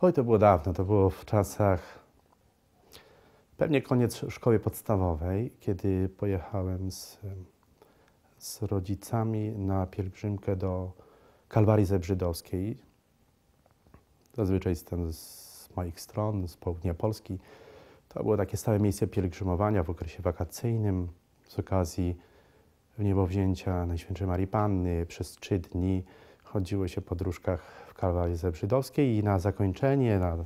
Oj, to było dawno, to było w czasach pewnie koniec szkoły podstawowej, kiedy pojechałem z, z rodzicami na pielgrzymkę do Kalwarii Zebrzydowskiej. Zazwyczaj jestem z moich stron, z południa Polski. To było takie stałe miejsce pielgrzymowania w okresie wakacyjnym z okazji niebowzięcia Najświętszej Marii Panny. Przez trzy dni chodziło się po dróżkach Kalwarii Żydowskiej i na zakończenie, na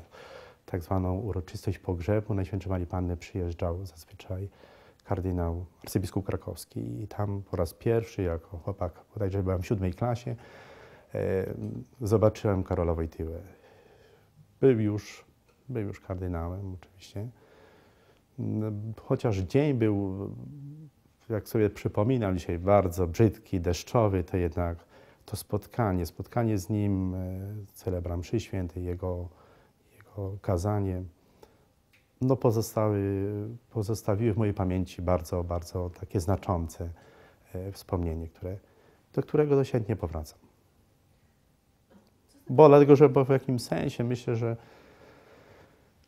tak zwaną uroczystość pogrzebu Najświętszej Marii Panny przyjeżdżał zazwyczaj kardynał, arcybiskup krakowski i tam po raz pierwszy jako chłopak, bodajże byłem w siódmej klasie, zobaczyłem Karolowej Tyłę. Był już, był już kardynałem oczywiście, mm, chociaż dzień był, jak sobie przypominam dzisiaj, bardzo brzydki, deszczowy, to jednak to spotkanie, spotkanie z Nim, e, celebra mszy świętej, Jego, jego kazanie, no pozostały, pozostawiły w mojej pamięci bardzo, bardzo takie znaczące e, wspomnienie, które, do którego dosiędnie powracam. Bo dlatego, że bo w jakimś sensie myślę, że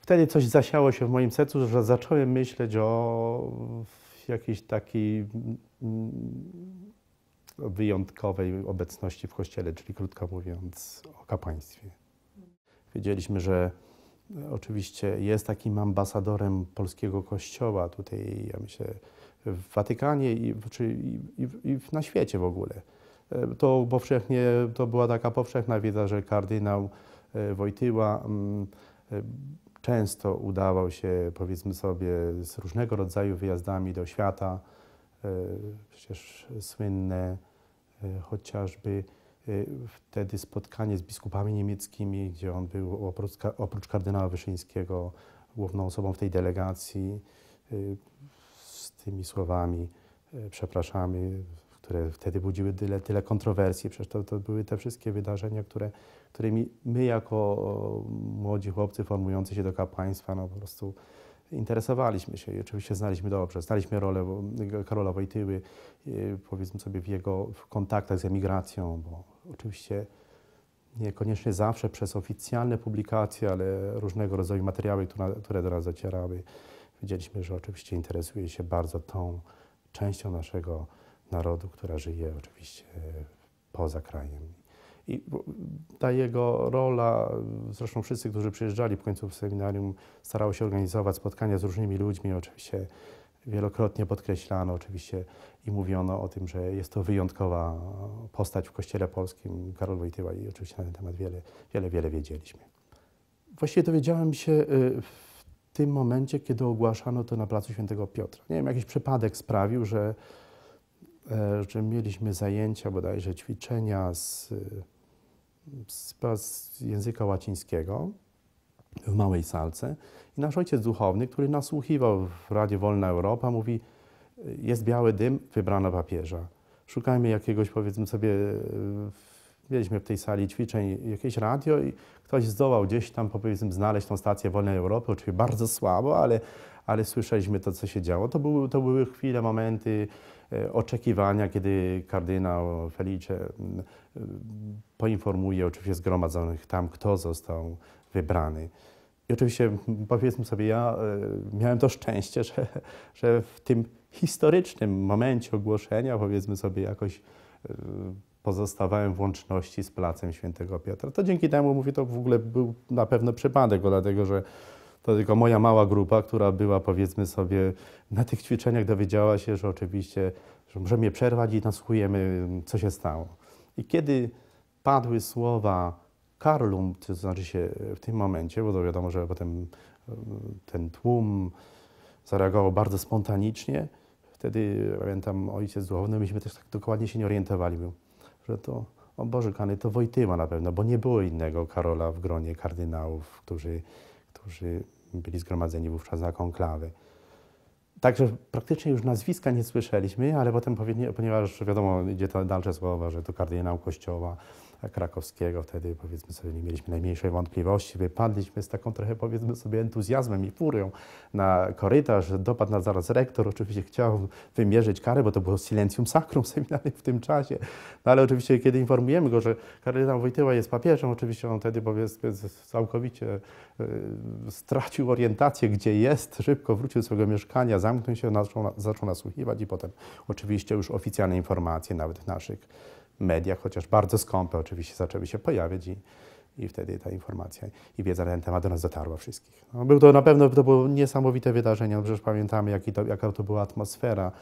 wtedy coś zasiało się w moim sercu, że zacząłem myśleć o jakiejś takiej mm, wyjątkowej obecności w kościele, czyli krótko mówiąc o kapłaństwie. Wiedzieliśmy, że e, oczywiście jest takim ambasadorem polskiego kościoła tutaj, ja myślę, w Watykanie i, czy, i, i na świecie w ogóle. E, to, powszechnie, to była taka powszechna wiedza, że kardynał e, Wojtyła mm, często udawał się, powiedzmy sobie, z różnego rodzaju wyjazdami do świata. Przecież słynne E, chociażby e, wtedy spotkanie z biskupami niemieckimi, gdzie on był oprócz, oprócz kardynała Wyszyńskiego główną osobą w tej delegacji, e, z tymi słowami przepraszamy, które wtedy budziły tyle, tyle kontrowersji. Przecież to, to były te wszystkie wydarzenia, które, którymi my jako młodzi chłopcy formujący się do kapłaństwa no po prostu interesowaliśmy się i oczywiście znaliśmy dobrze. Znaliśmy rolę e, Karola Wojtyły, e, powiedzmy sobie, w jego kontaktach z emigracją, bo oczywiście niekoniecznie zawsze przez oficjalne publikacje, ale różnego rodzaju materiały, które do nas docierały, wiedzieliśmy, że oczywiście interesuje się bardzo tą częścią naszego narodu, która żyje oczywiście e, poza krajem. I ta jego rola, zresztą wszyscy, którzy przyjeżdżali po końcu seminarium, starało się organizować spotkania z różnymi ludźmi, oczywiście wielokrotnie podkreślano oczywiście i mówiono o tym, że jest to wyjątkowa postać w Kościele Polskim, Karol Wojtyła i oczywiście na ten temat wiele, wiele, wiele wiedzieliśmy. Właściwie dowiedziałem się y, w tym momencie, kiedy ogłaszano to na Placu Świętego Piotra. Nie wiem, jakiś przypadek sprawił, że, e, że mieliśmy zajęcia, bodajże ćwiczenia z z języka łacińskiego w małej salce. I nasz ojciec duchowny, który nasłuchiwał w Radzie Wolna Europa, mówi: Jest biały dym, wybrano papieża. Szukajmy jakiegoś, powiedzmy sobie, mieliśmy w tej sali ćwiczeń jakieś radio i ktoś zdołał gdzieś tam, powiedzmy, znaleźć tą stację Wolnej Europy, oczywiście bardzo słabo, ale ale słyszeliśmy to, co się działo. To były, to były chwile, momenty e, oczekiwania, kiedy kardynał Felice mm, e, poinformuje oczywiście zgromadzonych tam, kto został wybrany. I oczywiście powiedzmy sobie, ja e, miałem to szczęście, że, że w tym historycznym momencie ogłoszenia, powiedzmy sobie, jakoś pozostawałem w łączności z Placem Świętego Piotra. To dzięki temu, mówię, to w ogóle był na pewno przypadek, dlatego że to tylko moja mała grupa, która była powiedzmy sobie na tych ćwiczeniach dowiedziała się, że oczywiście że możemy je przerwać i nasłuchujemy, co się stało. I kiedy padły słowa Karlum, to znaczy się w tym momencie, bo to wiadomo, że potem e, ten tłum zareagował bardzo spontanicznie, wtedy pamiętam ojciec duchowny, myśmy też tak dokładnie się nie orientowali, że to, o Boże kany, to Wojtyła na pewno, bo nie było innego Karola w gronie kardynałów, którzy którzy byli zgromadzeni wówczas za konklawy. Także praktycznie już nazwiska nie słyszeliśmy, ale potem, ponieważ wiadomo, idzie to dalsze słowa, że to kardynał Kościoła, krakowskiego. Wtedy, powiedzmy sobie, nie mieliśmy najmniejszej wątpliwości. Wypadliśmy z taką trochę, powiedzmy sobie, entuzjazmem i furią na korytarz. Dopadł nas zaraz rektor. Oczywiście chciał wymierzyć karę, bo to było silencjum sacrum seminarium w tym czasie. No ale oczywiście, kiedy informujemy go, że kardynał Wojtyła jest papieżem, oczywiście on wtedy, powiedzmy, całkowicie e, stracił orientację, gdzie jest, szybko wrócił do swojego mieszkania, zamknął się, zaczął, zaczął nasłuchiwać i potem oczywiście już oficjalne informacje nawet naszych mediach, chociaż bardzo skąpe oczywiście, zaczęły się pojawiać i, i wtedy ta informacja i wiedza na ten temat do nas dotarła wszystkich. No, był to na pewno to było niesamowite wydarzenie, no, przecież pamiętamy jaki to, jaka to była atmosfera,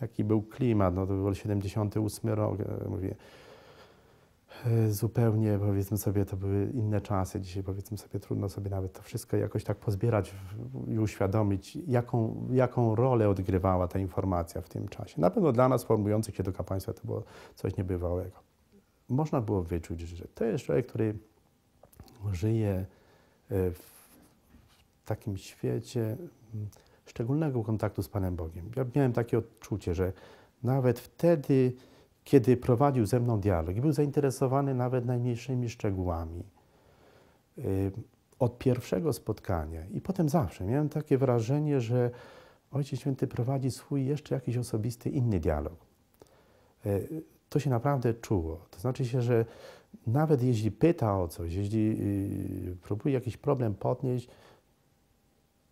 jaki był klimat, no, to był 78 rok, e, mówię, E, zupełnie, powiedzmy sobie, to były inne czasy. Dzisiaj, powiedzmy sobie, trudno sobie nawet to wszystko jakoś tak pozbierać i uświadomić, jaką, jaką rolę odgrywała ta informacja w tym czasie. Na pewno dla nas, formujących się do kapłaństwa, to było coś niebywałego. Można było wyczuć, że to jest człowiek, który żyje e, w takim świecie mm, szczególnego kontaktu z Panem Bogiem. Ja miałem takie odczucie, że nawet wtedy, kiedy prowadził ze mną dialog, był zainteresowany nawet najmniejszymi szczegółami. Y, od pierwszego spotkania i potem zawsze miałem takie wrażenie, że Ojciec Święty prowadzi swój jeszcze jakiś osobisty, inny dialog. Y, to się naprawdę czuło. To znaczy się, że nawet jeśli pyta o coś, jeśli y, próbuje jakiś problem podnieść,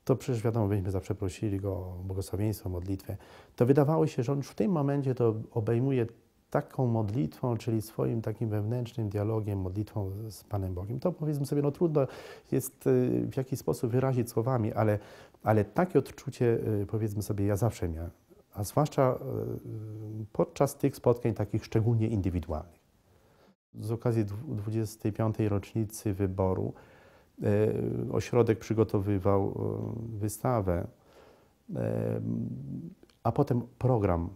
to przecież wiadomo, byśmy zawsze prosili go o błogosławieństwo, modlitwę. To wydawało się, że on już w tym momencie to obejmuje taką modlitwą, czyli swoim takim wewnętrznym dialogiem, modlitwą z Panem Bogiem. To powiedzmy sobie, no trudno jest y, w jakiś sposób wyrazić słowami, ale, ale takie odczucie y, powiedzmy sobie ja zawsze miałem, a zwłaszcza y, podczas tych spotkań takich szczególnie indywidualnych. Z okazji 25. rocznicy wyboru ośrodek przygotowywał wystawę, a potem program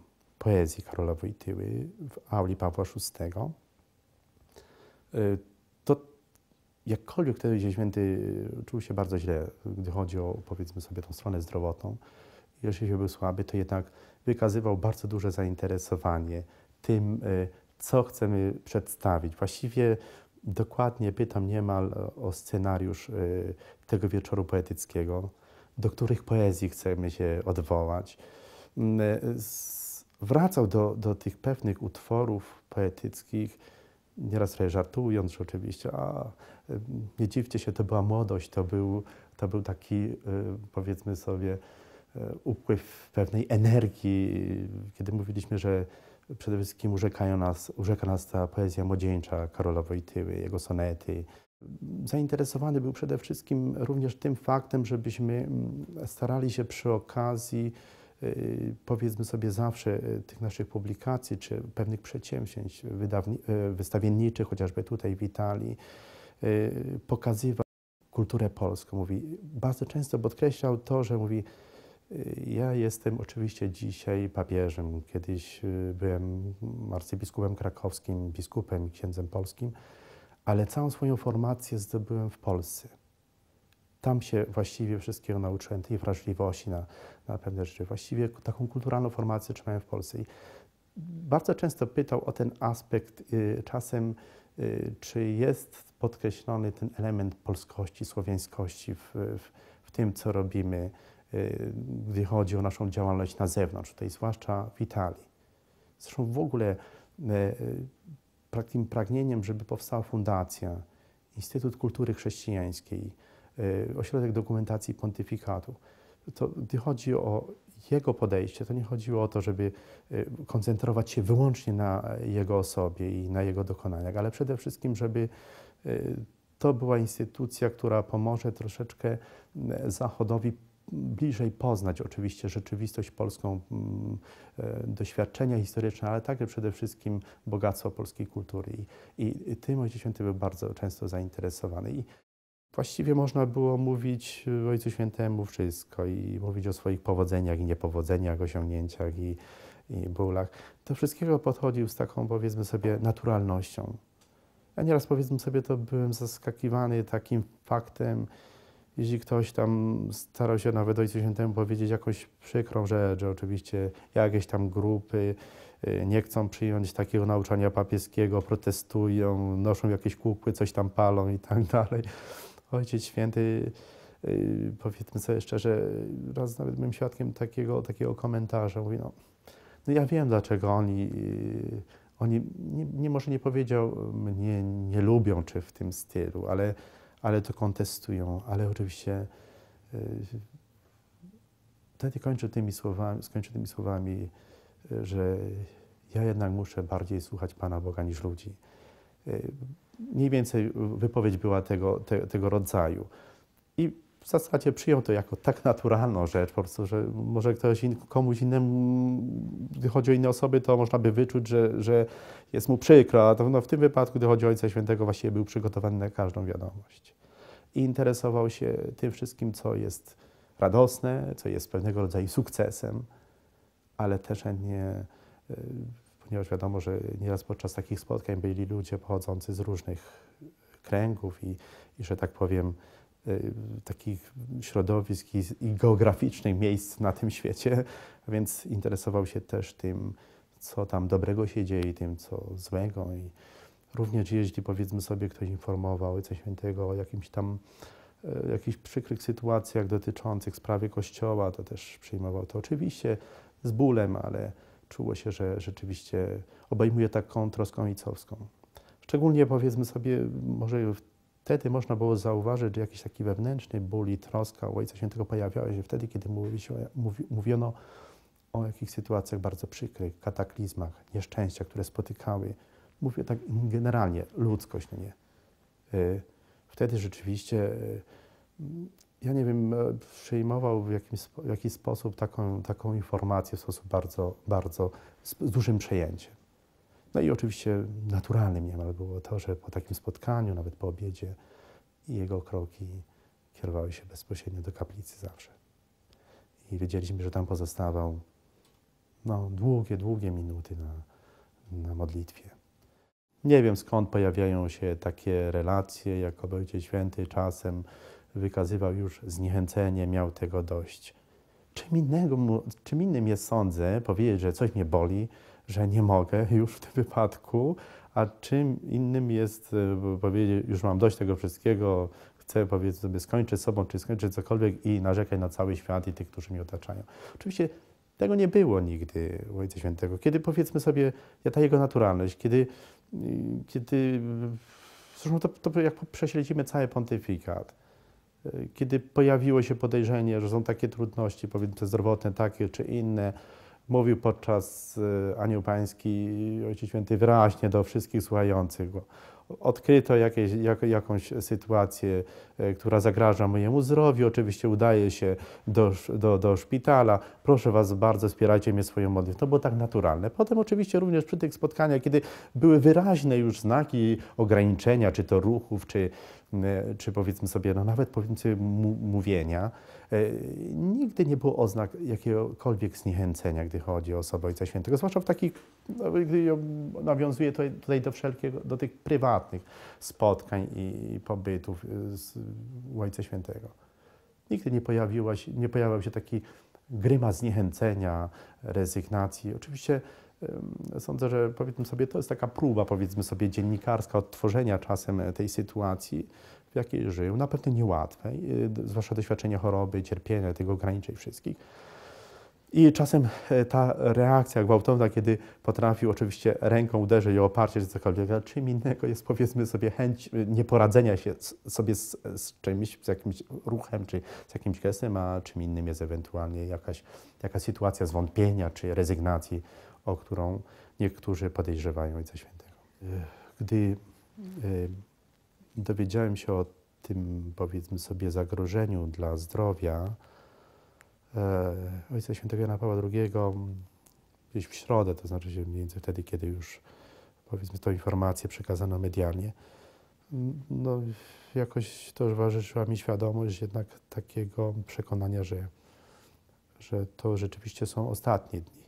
poezji Karola Wojtyły w auli Pawła VI. Y, to jakkolwiek wtedy święty y, czuł się bardzo źle, gdy chodzi o, powiedzmy sobie, tą stronę zdrowotną, jeżeli się był słaby, to jednak wykazywał bardzo duże zainteresowanie tym, y, co chcemy przedstawić. Właściwie dokładnie pytam niemal o scenariusz tego wieczoru poetyckiego, do których poezji chcemy się odwołać. Mm, z wracał do, do tych pewnych utworów poetyckich, nieraz trochę żartując że oczywiście, a nie dziwcie się, to była młodość, to był, to był taki y, powiedzmy sobie e, upływ pewnej energii, kiedy mówiliśmy, że przede wszystkim urzekają nas, urzeka nas ta poezja młodzieńcza Karola Wojtyły, jego sonety. Zainteresowany był przede wszystkim również tym faktem, żebyśmy mm, starali się przy okazji Y, powiedzmy sobie zawsze y, tych naszych publikacji czy pewnych przedsięwzięć y, wystawienniczych, chociażby tutaj w Italii, pokazywał kulturę polską. Mówi, bardzo często podkreślał to, że mówi, ja jestem oczywiście dzisiaj papieżem. Kiedyś byłem arcybiskupem krakowskim, biskupem, księdzem polskim, ale całą swoją formację zdobyłem w Polsce. Tam się właściwie wszystkiego nauczyłem, tej wrażliwości na, na pewne rzeczy. Właściwie taką kulturalną formację trzymałem w Polsce. I bardzo często pytał o ten aspekt y, czasem, y, czy jest podkreślony ten element polskości, słowiańskości w, w, w tym, co robimy, y, gdy chodzi o naszą działalność na zewnątrz, tutaj zwłaszcza w Italii. Zresztą w ogóle y, takim pragnieniem, żeby powstała fundacja, Instytut Kultury Chrześcijańskiej, Y, ośrodek Dokumentacji Pontyfikatu. To, gdy chodzi o jego podejście, to nie chodziło o to, żeby y, koncentrować się wyłącznie na jego osobie i na jego dokonaniach, ale przede wszystkim, żeby y, to była instytucja, która pomoże troszeczkę Zachodowi bliżej poznać oczywiście rzeczywistość polską, mm, doświadczenia historyczne, ale także przede wszystkim bogactwo polskiej kultury. I, i tym ojciec święty był bardzo często zainteresowany. I Właściwie można było mówić y, Ojcu Świętemu wszystko i mówić o swoich powodzeniach i niepowodzeniach, osiągnięciach i, i bólach. Do wszystkiego podchodził z taką, powiedzmy sobie, naturalnością. Ja nieraz, powiedzmy sobie, to byłem zaskakiwany takim faktem, jeśli ktoś tam starał się nawet Ojcu Świętemu powiedzieć jakąś przykrą rzecz, że oczywiście jakieś tam grupy y, nie chcą przyjąć takiego nauczania papieskiego, protestują, noszą jakieś kukły, coś tam palą i tak dalej. Ojciec Święty, y, powiedzmy sobie szczerze, raz nawet byłem świadkiem takiego, takiego komentarza, mówi, no, no ja wiem dlaczego oni, y, oni nie, nie, może nie powiedział, mnie nie lubią, czy w tym stylu, ale, ale to kontestują, ale oczywiście y, wtedy kończę tymi słowami, skończę tymi słowami, że ja jednak muszę bardziej słuchać Pana Boga niż ludzi mniej więcej wypowiedź była tego, te, tego rodzaju. I w zasadzie przyjął to jako tak naturalną rzecz, po prostu, że może ktoś in, komuś innemu, gdy chodzi o inne osoby, to można by wyczuć, że, że jest mu przykro, a to, no, w tym wypadku, gdy chodzi o Ojca Świętego, właściwie był przygotowany na każdą wiadomość. I interesował się tym wszystkim, co jest radosne, co jest pewnego rodzaju sukcesem, ale też nie ponieważ wiadomo, że nieraz podczas takich spotkań byli ludzie pochodzący z różnych kręgów i, i że tak powiem, y, takich środowisk i, i geograficznych miejsc na tym świecie, więc interesował się też tym, co tam dobrego się dzieje i tym, co złego. I również jeśli powiedzmy sobie ktoś informował Ojca Świętego o jakimś tam y, jakichś przykrych sytuacjach dotyczących sprawy Kościoła, to też przyjmował to oczywiście z bólem, ale czuło się, że rzeczywiście obejmuje taką troską ojcowską. Szczególnie powiedzmy sobie, może wtedy można było zauważyć, że jakiś taki wewnętrzny ból i troska u Ojca tego pojawiała się wtedy, kiedy się, mówiono o jakichś sytuacjach bardzo przykrych, kataklizmach, nieszczęściach, które spotykały. Mówię tak generalnie, ludzkość, nie. Y, wtedy rzeczywiście y, ja nie wiem, e, przyjmował w, jakimś, w jakiś sposób taką, taką informację w sposób bardzo, bardzo z, z dużym przejęciem. No i oczywiście naturalnym niemal było to, że po takim spotkaniu, nawet po obiedzie, jego kroki kierowały się bezpośrednio do kaplicy zawsze. I wiedzieliśmy, że tam pozostawał no, długie, długie minuty na, na modlitwie. Nie wiem skąd pojawiają się takie relacje, jak obojcie święty czasem wykazywał już zniechęcenie, miał tego dość. Czym, innego, czym innym jest sądzę, powiedzieć, że coś mnie boli, że nie mogę już w tym wypadku, a czym innym jest e, powiedzieć, już mam dość tego wszystkiego, chcę powiedzmy sobie skończyć sobą, czy skończyć cokolwiek i narzekać na cały świat i tych, którzy mnie otaczają. Oczywiście tego nie było nigdy u Ojca Świętego. Kiedy powiedzmy sobie, ja ta jego naturalność, kiedy, y, kiedy zresztą to, to jak prześledzimy cały pontyfikat, kiedy pojawiło się podejrzenie, że są takie trudności, powiedzmy zdrowotne, takie czy inne, mówił podczas y, Anioł Pański Ojciec Święty wyraźnie do wszystkich słuchających go odkryto jakieś, jak, jakąś sytuację, e, która zagraża mojemu zdrowiu, oczywiście udaję się do, do, do szpitala, proszę Was bardzo, wspierajcie mnie swoją modlitwą. To było tak naturalne. Potem oczywiście również przy tych spotkaniach, kiedy były wyraźne już znaki ograniczenia, czy to ruchów, czy, e, czy powiedzmy sobie, no nawet powiedzmy sobie mówienia, e, nigdy nie było oznak jakiegokolwiek zniechęcenia, gdy chodzi o osobę Ojca Świętego, zwłaszcza w takich, no, nawiązuję tutaj do wszelkiego, do tych prywatnych, prywatnych spotkań i, pobytów y, z, u Ojca Świętego. Nigdy nie, się, nie pojawiał się taki gryma zniechęcenia, rezygnacji. Oczywiście sądzę, że powiedzmy sobie, to jest taka próba, powiedzmy sobie, dziennikarska odtworzenia czasem tej sytuacji, w jakiej żył, na pewno niełatwej, y, zwłaszcza doświadczenie choroby, cierpienia, tych ograniczeń wszystkich. I czasem e, ta reakcja gwałtowna, kiedy potrafił oczywiście ręką uderzyć o oparcie, że cokolwiek, ale czym innego jest powiedzmy sobie chęć e, nieporadzenia się sobie z, z, czymś, z jakimś ruchem czy z jakimś gestem, a czym innym jest ewentualnie jakaś, jakaś sytuacja zwątpienia czy rezygnacji, o którą niektórzy podejrzewają Ojca Świętego. E, gdy y, dowiedziałem się o tym, powiedzmy sobie, zagrożeniu dla zdrowia, E, ojca Świętego Jana Pawła II gdzieś w środę, to znaczy się mniej więcej wtedy, kiedy już powiedzmy tą informację przekazano medialnie, mm, no jakoś towarzyszyła mi świadomość jednak takiego przekonania, że, że to rzeczywiście są ostatnie dni.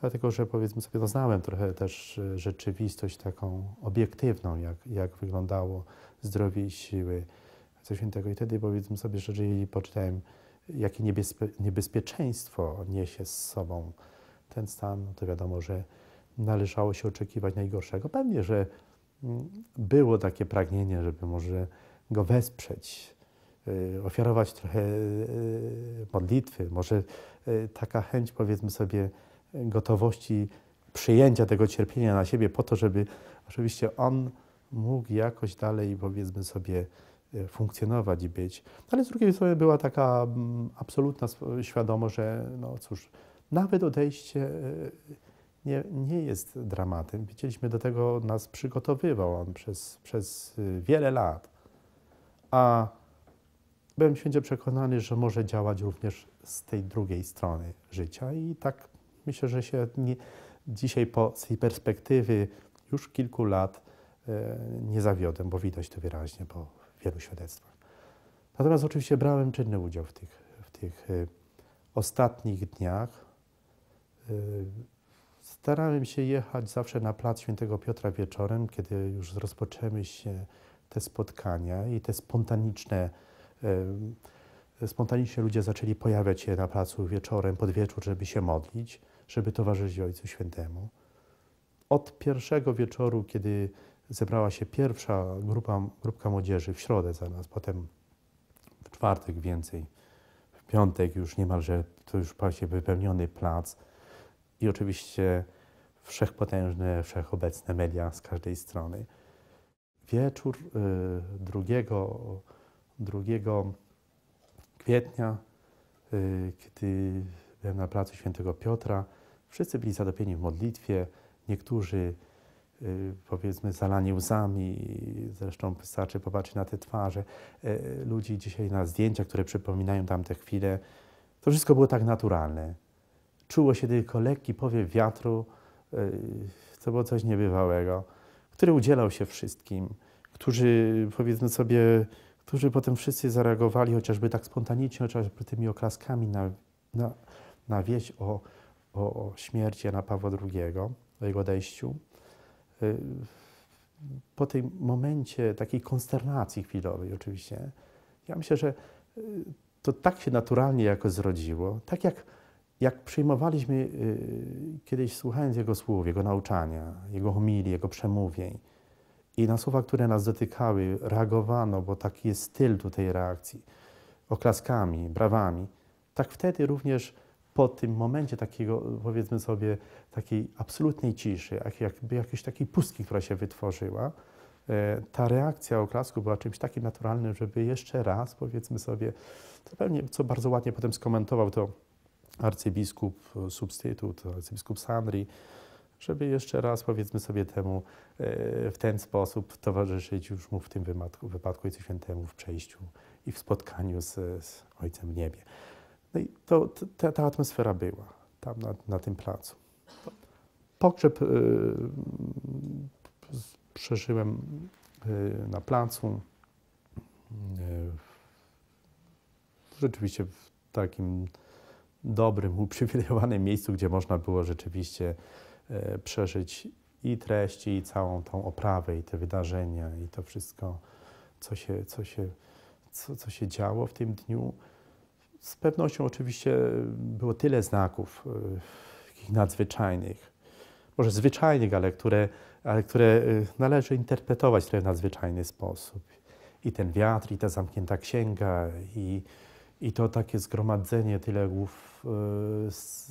Dlatego, że powiedzmy sobie, no znałem trochę też e, rzeczywistość taką obiektywną, jak, jak wyglądało zdrowie i siły Ojca Świętego. I wtedy powiedzmy sobie, że jeżeli poczytałem jakie niebezpie, niebezpieczeństwo niesie z sobą ten stan, no to wiadomo, że należało się oczekiwać najgorszego. Pewnie, że mm, było takie pragnienie, żeby może go wesprzeć, y, ofiarować trochę y, modlitwy, może y, taka chęć, powiedzmy sobie, gotowości przyjęcia tego cierpienia na siebie, po to, żeby oczywiście on mógł jakoś dalej, powiedzmy sobie, funkcjonować i być. Ale z drugiej strony była taka mm, absolutna świadomość, że no cóż, nawet odejście e, nie, nie jest dramatem. Widzieliśmy, do tego nas przygotowywał on przez, przez y, wiele lat. A byłem święcie przekonany, że może działać również z tej drugiej strony życia i tak myślę, że się nie, dzisiaj po, z tej perspektywy już kilku lat e, nie zawiodłem, bo widać to wyraźnie po wielu świadectwach. Natomiast oczywiście brałem czynny udział w tych, w tych y, ostatnich dniach. Y, starałem się jechać zawsze na plac Świętego Piotra wieczorem, kiedy już rozpoczęły się te spotkania i te spontaniczne, y, spontanicznie ludzie zaczęli pojawiać się na placu wieczorem, pod wieczór, żeby się modlić, żeby towarzyszyć Ojcu Świętemu. Od pierwszego wieczoru, kiedy zebrała się pierwsza grupa, grupka młodzieży w środę zaraz, potem w czwartek więcej, w piątek już niemalże, to już się wypełniony plac i oczywiście wszechpotężne, wszechobecne media z każdej strony. Wieczór 2, y, drugiego kwietnia, y, kiedy byłem na placu Świętego Piotra, wszyscy byli zadopieni w modlitwie, niektórzy Y, powiedzmy zalani łzami, zresztą wystarczy popatrzeć na te twarze y, ludzi dzisiaj, na zdjęcia, które przypominają tamte chwile. To wszystko było tak naturalne. Czuło się tylko lekki powiew wiatru, to y, było coś niebywałego, który udzielał się wszystkim, którzy powiedzmy sobie, którzy potem wszyscy zareagowali chociażby tak spontanicznie, chociażby tymi oklaskami na, na, na wieść o, o, o śmierci Jana Pawła II, o jego odejściu. Y, po tym momencie takiej konsternacji chwilowej oczywiście, ja myślę, że y, to tak się naturalnie jako zrodziło, tak jak, jak przyjmowaliśmy y, kiedyś słuchając jego słów, jego nauczania, jego homilii, jego przemówień i na słowa, które nas dotykały, reagowano, bo taki jest styl tutaj reakcji, oklaskami, brawami, tak wtedy również po tym momencie takiego, powiedzmy sobie, takiej absolutnej ciszy, jakby jakiejś takiej pustki, która się wytworzyła, e, ta reakcja oklasku była czymś takim naturalnym, żeby jeszcze raz, powiedzmy sobie, co, pewnie, co bardzo ładnie potem skomentował to arcybiskup substytut, arcybiskup Sandri, żeby jeszcze raz, powiedzmy sobie temu, e, w ten sposób towarzyszyć już mu w tym wypadku, wypadku Ojcu Świętemu w przejściu i w spotkaniu z, z Ojcem w niebie. No i to, ta, ta atmosfera była tam na, na tym placu. Pogrzeb y, przeżyłem y, na placu. Y, rzeczywiście w takim dobrym, uprzywilejowanym miejscu, gdzie można było rzeczywiście przeżyć i treści, i całą tą oprawę, i te wydarzenia, i to wszystko, co się, co się, co, co się działo w tym dniu. Z pewnością oczywiście y, było tyle znaków y, takich nadzwyczajnych, może zwyczajnych, ale które, ale które y, należy interpretować w taki nadzwyczajny sposób. I ten wiatr, i ta zamknięta księga, i, i to takie zgromadzenie tyle głów z,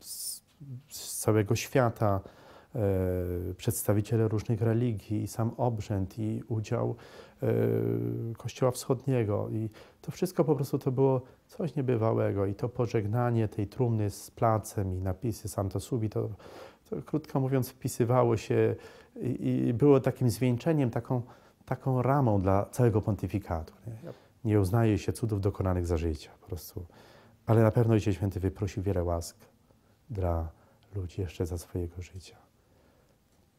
z, z całego świata, przedstawiciele różnych religii, i sam obrzęd, i udział Y, Kościoła Wschodniego. I to wszystko po prostu to było coś niebywałego. I to pożegnanie tej trumny z placem i napisy Santo Subi, to, to krótko mówiąc wpisywało się i, i, było takim zwieńczeniem, taką, taką ramą dla całego pontyfikatu. Nie? nie uznaje się cudów dokonanych za życia po prostu. Ale na pewno Ojciec Święty wyprosił wiele łask dla ludzi jeszcze za swojego życia.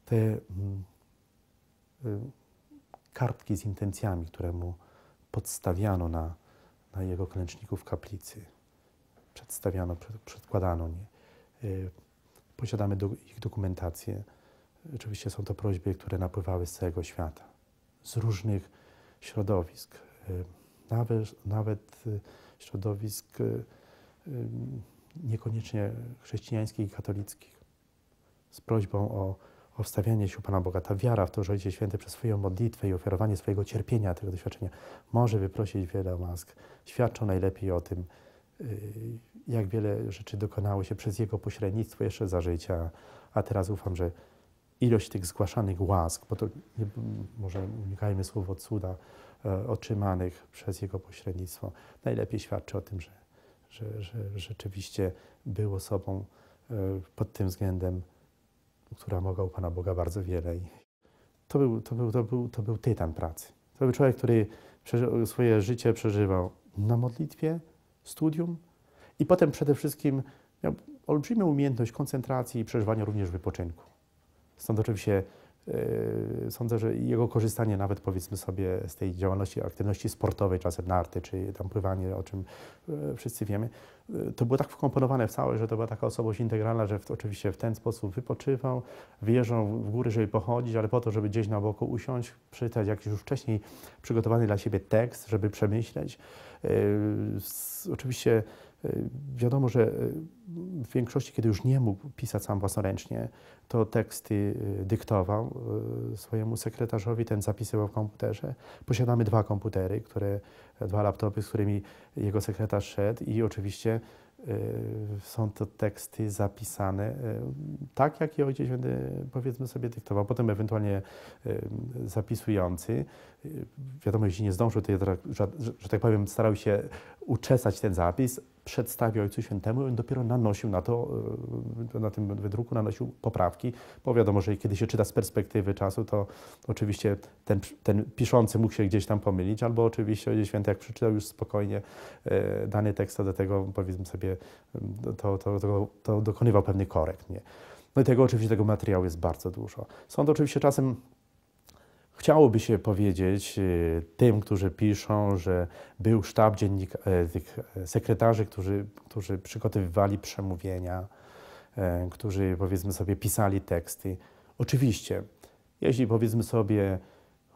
Te... Mm, y, kartki z intencjami, które mu podstawiano na, na jego klęczniku w kaplicy. Przedstawiano, przedkładano nie. Y, posiadamy do, ich dokumentację. Oczywiście są to prośby, które napływały z całego świata, z różnych środowisk, y, nawet, nawet y, środowisk niekoniecznie chrześcijańskich i katolickich, z prośbą o o wstawianie się u Pana Boga, ta wiara w to, że Ojciec Święty przez swoją modlitwę i ofiarowanie swojego cierpienia, tego doświadczenia, może wyprosić wiele łask, świadczą najlepiej o tym, y, jak wiele rzeczy dokonało się przez Jego pośrednictwo jeszcze za życia, a teraz ufam, że ilość tych zgłaszanych łask, bo to nie, może unikajmy słów od cuda, e, otrzymanych przez Jego pośrednictwo, najlepiej świadczy o tym, że, że, że rzeczywiście był osobą e, pod tym względem która mogła u Pana Boga bardzo wiele. I to, był, to, był, to, był, to był tytan pracy. To był człowiek, który swoje życie przeżywał na modlitwie, studium i potem przede wszystkim miał olbrzymią umiejętność koncentracji i przeżywania również wypoczynku. Stąd oczywiście Yy, sądzę, że jego korzystanie nawet powiedzmy sobie z tej działalności, aktywności sportowej, czasem narty, czy tam pływanie, o czym yy, wszyscy wiemy, yy, to było tak wkomponowane w całe, że to była taka osobowość integralna, że w, oczywiście w ten sposób wypoczywał, wyjeżdżał w góry, żeby pochodzić, ale po to, żeby gdzieś na boku usiąść, przeczytać jakiś już wcześniej przygotowany dla siebie tekst, żeby przemyśleć. Oczywiście wiadomo, że w większości, kiedy już nie mógł pisać sam własnoręcznie, to teksty y, dyktował y, swojemu sekretarzowi, ten zapisywał w komputerze. Posiadamy dwa komputery, które, e, dwa laptopy, z którymi jego sekretarz szedł i oczywiście y, są to teksty zapisane tak, jak je ojciec będę, powiedzmy sobie, dyktował. Potem ewentualnie zapisujący, wiadomo, jeśli nie zdążył, to że, że tak powiem, starał się uczesać ten zapis, przedstawił Ojcu Świętemu i on dopiero nanosił na to, e, na tym wydruku nanosił poprawki, bo wiadomo, że kiedy się czyta z perspektywy czasu, to oczywiście ten, ten piszący mógł się gdzieś tam pomylić, albo oczywiście Ojciec Święty, jak przeczytał już spokojnie e, dany tekst, do tego powiedzmy sobie, e, to, to, to, to dokonywał pewnych korekt. Nie? No i tego oczywiście, tego materiału jest bardzo dużo. Sąd oczywiście czasem Chciałoby się powiedzieć y, tym, którzy piszą, że był sztab dziennik, e, tych e, sekretarzy, którzy, którzy przygotowywali przemówienia, e, którzy powiedzmy sobie pisali teksty. Oczywiście, jeśli powiedzmy sobie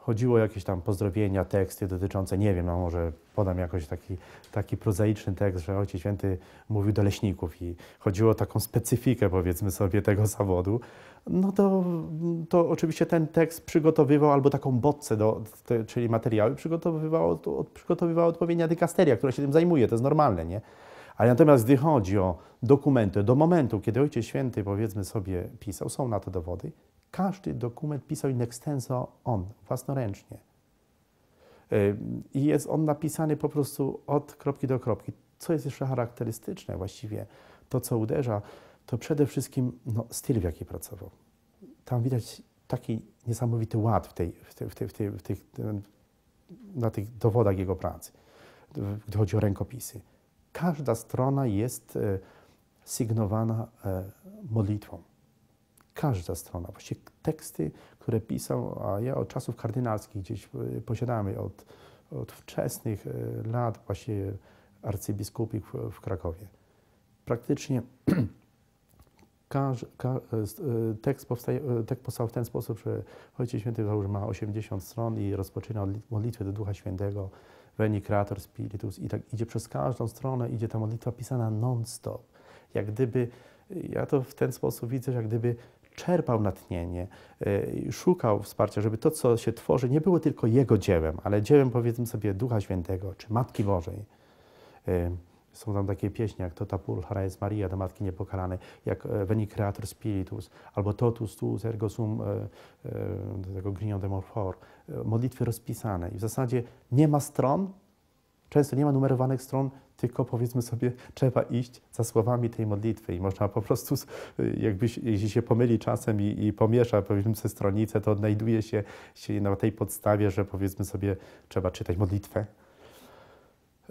chodziło o jakieś tam pozdrowienia, teksty dotyczące, nie wiem, no może podam jakoś taki, taki prozaiczny tekst, że Ojciec Święty mówił do leśników i chodziło o taką specyfikę, powiedzmy sobie, tego zawodu, no to, to oczywiście ten tekst przygotowywał, albo taką bodcę, do, te, czyli materiały, przygotowywała przygotowywał odpowiednia dykasteria, która się tym zajmuje, to jest normalne, nie? Ale natomiast gdy chodzi o dokumenty, do momentu, kiedy Ojciec Święty, powiedzmy sobie, pisał, są na to dowody, każdy dokument pisał in extenso on, własnoręcznie. Y, I jest on napisany po prostu od kropki do kropki. Co jest jeszcze charakterystyczne właściwie, to co uderza, to przede wszystkim no, styl, w jaki pracował. Tam widać taki niesamowity ład w tej, w tej, w tej, w tej, w tej na tych dowodach jego pracy, gdy chodzi o rękopisy. Każda strona jest y, sygnowana y, modlitwą każda strona, właściwie teksty, które pisał, a ja od czasów kardynalskich gdzieś e, posiadamy, od, od wczesnych e, lat właśnie arcybiskupik w, w Krakowie. Praktycznie każ, ka, e, tekst, powstaje, tekst powstał w ten sposób, że Ojciec Święty już ma 80 stron i rozpoczyna od modlitwy do Ducha Świętego, Veni Creator Spiritus i tak idzie przez każdą stronę, idzie ta modlitwa pisana non-stop. Jak gdyby, ja to w ten sposób widzę, że jak gdyby czerpał natchnienie, y, szukał wsparcia, żeby to, co się tworzy, nie było tylko jego dziełem, ale dziełem, powiedzmy sobie, Ducha Świętego czy Matki Bożej. Y, są tam takie pieśni jak Tota Pulchara jest Maria do Matki Niepokalanej, jak e, Veni Creator Spiritus, albo Totus Tuus Ergo Sum, e, e, do tego Grignon de Morfort, modlitwy rozpisane. I w zasadzie nie ma stron, często nie ma numerowanych stron tylko powiedzmy sobie, trzeba iść za słowami tej modlitwy i można po prostu, jakby, jeśli się pomyli czasem i, i pomiesza, powiedzmy sobie stronicę, to odnajduje się, się na tej podstawie, że powiedzmy sobie, trzeba czytać modlitwę.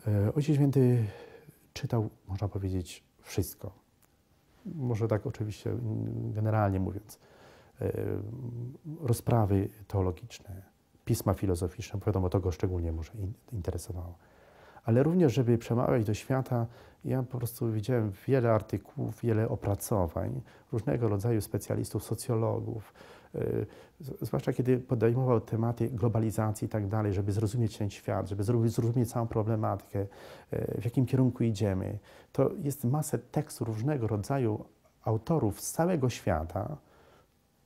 E, Ojciec Święty czytał, można powiedzieć, wszystko. Może tak oczywiście generalnie mówiąc. E, rozprawy teologiczne, pisma filozoficzne, wiadomo, to go szczególnie może interesowało ale również, żeby przemawiać do świata, ja po prostu widziałem wiele artykułów, wiele opracowań różnego rodzaju specjalistów, socjologów, y, zwłaszcza kiedy podejmował tematy globalizacji i tak dalej, żeby zrozumieć ten świat, żeby zrozumieć całą problematykę, y, w jakim kierunku idziemy. To jest masę tekstów różnego rodzaju autorów z całego świata,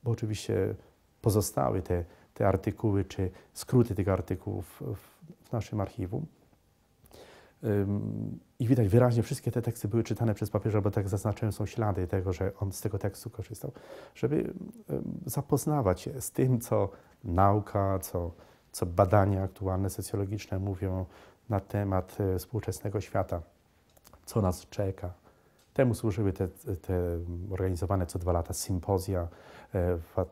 bo oczywiście pozostały te, te artykuły czy skróty tych artykułów w, w naszym archiwum. I widać wyraźnie, wszystkie te teksty były czytane przez papieża, bo tak zaznaczyłem, są ślady tego, że on z tego tekstu korzystał, żeby zapoznawać się z tym, co nauka, co, co badania aktualne socjologiczne mówią na temat y, współczesnego świata, co nas czeka. Temu służyły te, te organizowane co dwa lata sympozja e, w, e,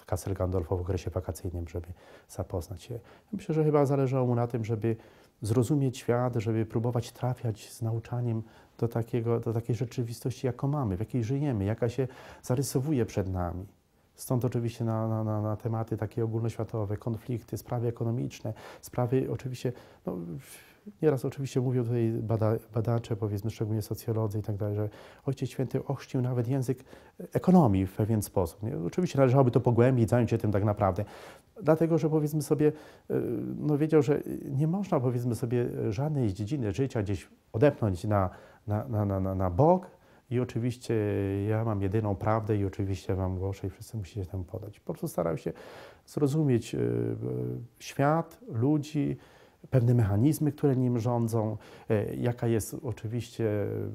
w Kassel Gandolfo w okresie wakacyjnym, żeby zapoznać się. Myślę, że chyba zależało mu na tym, żeby zrozumieć świat, żeby próbować trafiać z nauczaniem do, takiego, do takiej rzeczywistości, jaką mamy, w jakiej żyjemy, jaka się zarysowuje przed nami. Stąd oczywiście na, na, na tematy takie ogólnoświatowe, konflikty, sprawy ekonomiczne, sprawy oczywiście no, Nieraz oczywiście mówią tutaj bada, badacze, powiedzmy szczególnie socjolodzy i tak dalej, że Ojciec Święty ochrzcił nawet język ekonomii w pewien sposób. Nie? Oczywiście należałoby to pogłębić, zająć się tym tak naprawdę. Dlatego, że powiedzmy sobie, e, no wiedział, że nie można powiedzmy sobie żadnej dziedziny życia gdzieś odepnąć na, na, na, na, na bok, i oczywiście ja mam jedyną prawdę i oczywiście wam głoszę i wszyscy musicie się podać. Po prostu starał się zrozumieć e, e, świat, ludzi, pewne mechanizmy, które nim rządzą, e, jaka jest oczywiście mm,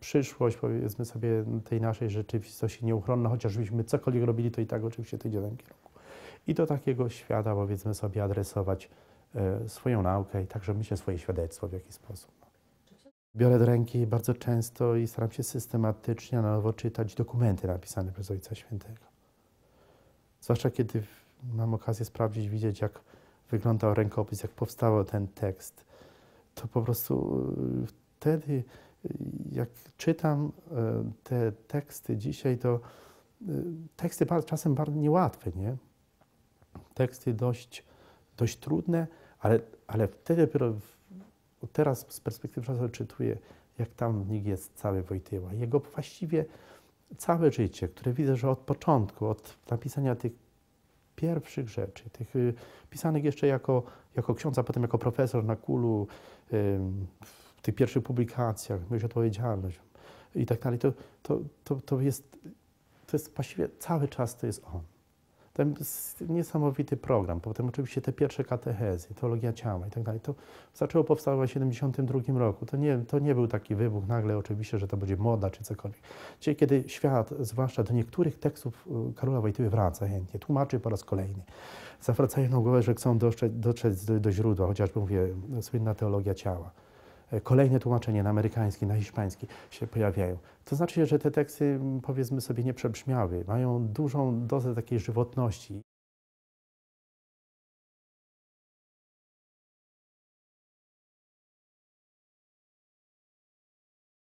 przyszłość, powiedzmy sobie, tej naszej rzeczywistości nieuchronna, chociażbyśmy cokolwiek robili, to i tak oczywiście to idzie w tym kierunku. I do takiego świata, powiedzmy sobie, adresować e, swoją naukę i także myślę swoje świadectwo w jakiś sposób. Biorę do ręki bardzo często i staram się systematycznie na nowo czytać dokumenty napisane przez Ojca Świętego. Zwłaszcza kiedy mam okazję sprawdzić, widzieć, jak wyglądał rękopis, jak powstawał ten tekst, to po prostu y, wtedy, y, jak czytam y, te teksty dzisiaj, to teksty czasem bardzo niełatwe, nie? Teksty dość, dość trudne, ale, ale wtedy dopiero teraz z perspektywy czasu czytuję, jak tam w nich jest cały Wojtyła. Jego właściwie całe życie, które widzę, że od początku, od napisania tych pierwszych rzeczy, tych y, pisanych jeszcze jako, jako ksiądz, a potem jako profesor na kulu, w tych pierwszych publikacjach, myśl odpowiedzialność i tak dalej, to, to, to, to jest, to jest właściwie cały czas to jest on. Ten niesamowity program, potem oczywiście te pierwsze katechezy, teologia ciała i tak dalej, to zaczęło powstawać w 1972 roku. To nie, to nie był taki wybuch nagle oczywiście, że to będzie moda czy cokolwiek. Dzisiaj, kiedy świat, zwłaszcza do niektórych tekstów y, Karola Wojtyły wraca chętnie, tłumaczy po raz kolejny, zawracają na głowę, że chcą dotrzeć, dotrzeć do, do źródła, chociażby mówię, słynna teologia ciała. E, kolejne tłumaczenie na amerykański, na hiszpański się pojawiają. To znaczy, że te teksty, mm, powiedzmy sobie, nie przebrzmiały, mają dużą dozę takiej żywotności.